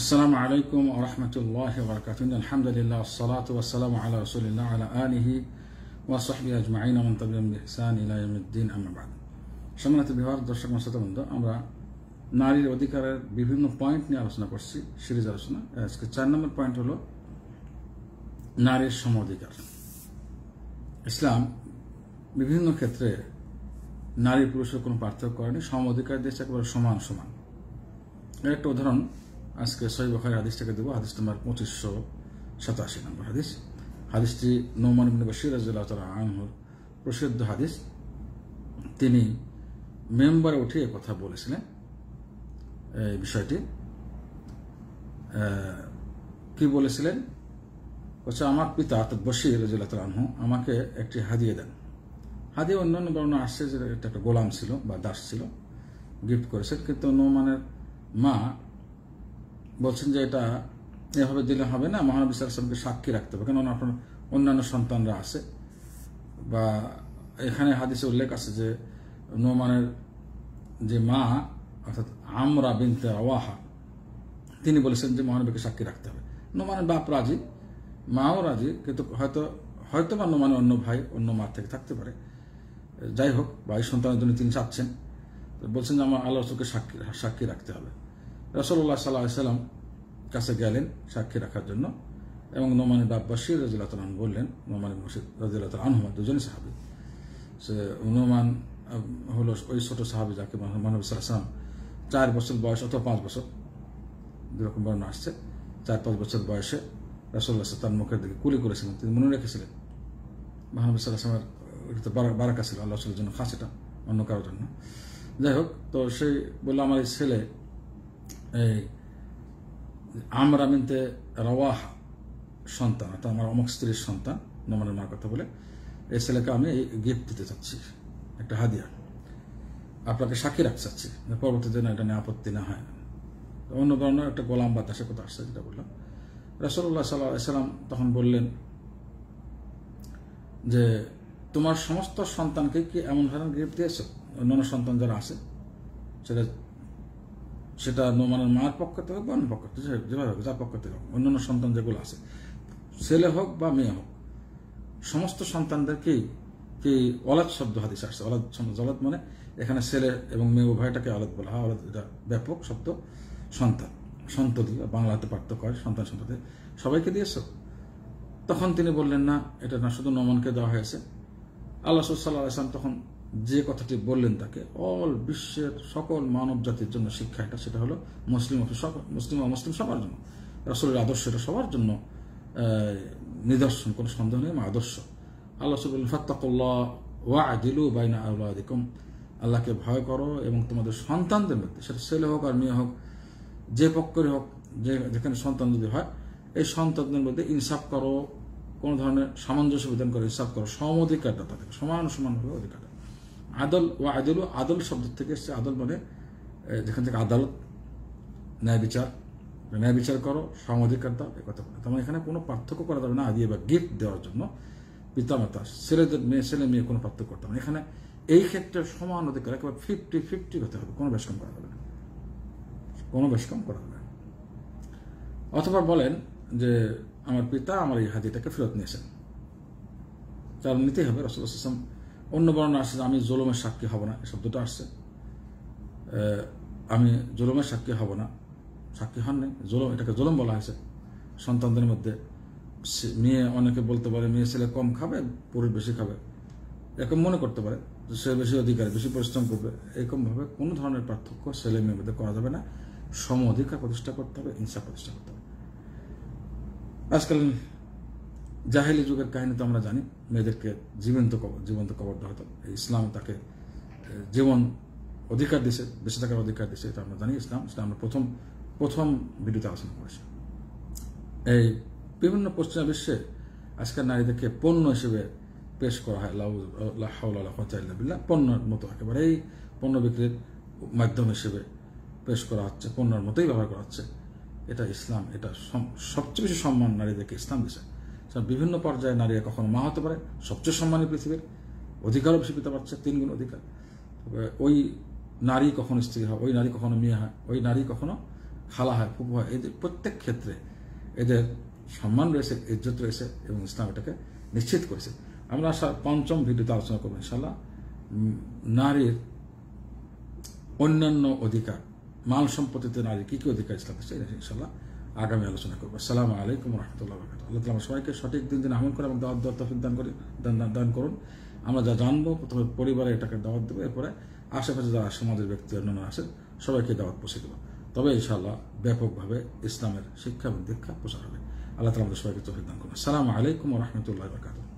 আসসালামু আলাইকুম রহমতুল্লাহ বরকাত আলহামদুলিল্লাহ সালাত ওয়াসালাম আলা রসুলিল্লাহ আলা আলহি ওয়াসহবি আজমাইন আমন তবিম ইহসান ইলাইমুদ্দিন আহমাবাদ সম্মানিত বিভাগ দর্শক মশতবৃন্দ আমরা নারীর অধিকারের বিভিন্ন পয়েন্ট নিয়ে আলোচনা করছি সিরিজ আলোচনা আজকে চার নম্বর পয়েন্ট হল নারীর সম অধিকার ইসলাম বিভিন্ন ক্ষেত্রে নারী পুরুষের কোনো পার্থক্য করেনি সম অধিকার দিয়েছে একেবারে সমান সমান এর একটা উদাহরণ আজকে সহি হাদিসটাকে দেবো হাদিস তোমার পঁচিশশো সাতাশি নম্বর হাদিস হাদিসটি নৌমান ইবনে বশির আনহুর প্রসিদ্ধ হাদিস তিনি মেম্বারে উঠে কথা বলেছিলেন এই বিষয়টি কি বলেছিলেন হচ্ছে আমার পিতা অর্থাৎ বসির রাজুল তাআলা আনহু আমাকে একটি হাদিয়ে দেন হাদিয়ে অন্যান্য বর্ণনা আসছে যে একটা গোলাম ছিল বা দাস ছিল গিফট করেছেন কিন্তু নৌমানের মা বলছেন যে এটা এভাবে দিলে হবে না মহানবী সালামকে সাক্ষী রাখতে হবে কেন আপনার অন্যান্য সন্তানরা আছে বা এখানে হাদিসে উল্লেখ আছে যে নোমানের যে মা অর্থাৎ আমরা বিনতে আওয়াহা তিনি বলেছেন যে মহানবীকে সাক্ষী রাখতে হবে নোমানের বাপ রাজি মাও রাজি কিন্তু হয়তো হয়তো বা নোমানের অন্য ভাই অন্য মা থেকে থাকতে পারে যাই হোক ভাই সন্তানের জন্য তিনি চাচ্ছেন বলছেন যে আমার আল্লাহ সাক্ষী সাক্ষী রাখতে হবে রসল্লাহ সাল্লাহ সাল্লাম কাছে গেলেন সাক্ষী রাখার জন্য এবং নোমানি বাব্বাসির রাজিলাত আনহু বললেন নোমানি মুর্শিদ রাজিলাত আনহু দুজনই সাহাবি সে নোমান হলো ওই ছোট সাহাবি যাকে মানব সাল্লাম চার বছর বয়স অথবা পাঁচ বছর দুরকম বর্ণনা আসছে চার পাঁচ বছর বয়সে রসল্লাহ তার মুখের দিকে কুলি করেছিলেন তিনি মনে রেখেছিলেন মাহমুদ সাল্লামের এটা বারাকা ছিল আল্লাহ জন্য খাস এটা অন্য কারোর জন্য যাই হোক তো সেই বললো আমার এই ছেলে আমরা মিনতে রওয়াহ সন্তান অর্থাৎ আমার অমুক স্ত্রীর সন্তান নমনের মার কথা বলে এই ছেলেকে আমি এই গিফট দিতে চাচ্ছি একটা হাদিয়া আপনাকে সাক্ষী রাখতে চাচ্ছি পরবর্তী যেন এটা নিয়ে আপত্তি না হয় অন্য ধরনের একটা গোলাম বাতাসের কথা আসছে যেটা বললাম রসল্লা সাল্লাম তখন বললেন যে তোমার সমস্ত সন্তানকে কি এমন ধরনের গিফট দিয়েছ অন্য সন্তান যারা আছে সেটা সেটা নোমানের মায়ের পক্ষ থেকে হোক বা অন্য পক্ষ থেকে যেভাবে হোক যার পক্ষ থেকে হোক অন্যান্য সন্তান যেগুলো আছে ছেলে হোক বা মেয়ে হোক সমস্ত সন্তানদেরকেই কি অলাদ শব্দ হাদিসে আসছে অলাদ অলাদ মানে এখানে ছেলে এবং মেয়ে উভয়টাকে অলাদ বলা হয় অলাদ এটা ব্যাপক শব্দ সন্তান সন্ততি বাংলাতে পার্থক্য হয় সন্তান সন্ততি সবাইকে দিয়েছ তখন তিনি বললেন না এটা না শুধু নমনকে দেওয়া হয়েছে আল্লাহ সুসাল্লাহ আসলাম তখন যে কথাটি বললেন তাকে অল বিশ্বের সকল মানব জাতির জন্য শিক্ষা এটা সেটা হলো মুসলিম মুসলিম অমুসলিম সবার জন্য রাসুলের আদর্শ এটা সবার জন্য নিদর্শন কোনো সন্দেহ নেই আদর্শ আল্লাহ সুবুল ফাত্তাকুল্লাহ ওয়া আদিলু বাইনা আউলাদিকুম আল্লাহকে ভয় করো এবং তোমাদের সন্তানদের মধ্যে সেটা ছেলে হোক আর মেয়ে হোক যে পক্ষের হোক যে যেখানে সন্তান যদি হয় এই সন্তানদের মধ্যে ইনসাফ করো কোনো ধরনের সামঞ্জস্য বিধান করে ইনসাফ করো সম অধিকারটা তাদেরকে সমান সমানভাবে অধিকারটা আদল ও আদল আদল শব্দ থেকে এসছে আদল মানে যেখান থেকে আদালত ন্যায় বিচার ন্যায় বিচার করো সমাধিকার দাও এ কথা বলে তার মানে এখানে কোনো পার্থক্য করা যাবে না আদিয়ে বা গিফট দেওয়ার জন্য পিতামাতা ছেলেদের মেয়ে ছেলে মেয়ে কোনো পার্থক্য করতে হবে এখানে এই ক্ষেত্রে সমান অধিকার একেবারে ফিফটি ফিফটি হতে হবে কোনো বেশ কম করা যাবে না কোনো বেশ কম করা যাবে অথবা বলেন যে আমার পিতা আমার এই হাতিটাকে ফেরত নিয়েছেন তার নিতেই হবে রসুল আসলাম অন্য বর্ণনা আসছে যে আমি জোলমের সাক্ষী হব না শব্দটা আসছে আমি জোলমের সাক্ষী হব না সাক্ষী হন নাই জোলম এটাকে জোলম বলা হয়েছে সন্তানদের মধ্যে মেয়ে অনেকে বলতে পারে মেয়ে ছেলে কম খাবে পুরুষ বেশি খাবে এরকম মনে করতে পারে সে বেশি অধিকার বেশি পরিশ্রম করবে এরকমভাবে কোনো ধরনের পার্থক্য ছেলে মেয়ের মধ্যে করা যাবে না সম অধিকার প্রতিষ্ঠা করতে হবে হিংসা প্রতিষ্ঠা করতে হবে আজকাল জাহেলি যুগের কাহিনী তো আমরা জানি মেয়েদেরকে জীবন্ত কবর জীবন্ত কবর দেওয়া হতো ইসলাম তাকে জীবন অধিকার দিছে বেঁচে থাকার অধিকার দিছে এটা আমরা জানি ইসলাম সেটা আমরা প্রথম প্রথম ভিডিওতে আলোচনা করেছি এই বিভিন্ন পশ্চিমা বিশ্বে আজকের নারীদেরকে পণ্য হিসেবে পেশ করা হয় লাউল্লাহ পণ্যের মতো একেবারে এই পণ্য বিক্রির মাধ্যম হিসেবে পেশ করা হচ্ছে পণ্যের মতোই ব্যবহার করা হচ্ছে এটা ইসলাম এটা সবচেয়ে বেশি সম্মান নারীদেরকে ইসলাম দিছে বিভিন্ন পর্যায়ে নারীরা কখনো মা হতে পারে সবচেয়ে সম্মানী পৃথিবীর অধিকারও বেশি পেতে পারছে তিন গুণ অধিকার ওই নারী কখনো স্ত্রী হয় ওই নারী কখনো মেয়ে হয় ওই নারী কখনো খালা হয় ফুপু হয় এদের প্রত্যেক ক্ষেত্রে এদের সম্মান রয়েছে ইজ্জত রয়েছে এবং ইসলাম এটাকে নিশ্চিত করেছে আমরা আশা পঞ্চম ভিডিওতে আলোচনা করবো ইনশাল্লাহ নারীর অন্যান্য অধিকার মাল সম্পত্তিতে নারী কী কী অধিকার ইসলাম আছে ইনশাল্লাহ আগামী আলোচনা করবো আসসালাম আলাইকুম রহমতুল্লাহ বরকাত আল্লাহ তালা সবাইকে সঠিক দিন দিন আমল করে এবং দাওয়াত দাওয়াত তফিক দান করে দান করুন আমরা যা জানবো প্রথমে পরিবারে এটাকে দাওয়াত দেবো এরপরে আশেপাশে যারা সমাজের ব্যক্তি অন্যান্য আসেন সবাইকে দাওয়াত পৌঁছে দেবো তবে ইনশাআল্লাহ ব্যাপকভাবে ইসলামের শিক্ষা এবং দীক্ষা প্রচার হবে আল্লাহ তালা আমাদের সবাইকে তফিক দান করুন আসসালামু আলাইকুম রহমতুল্লাহ বরকাত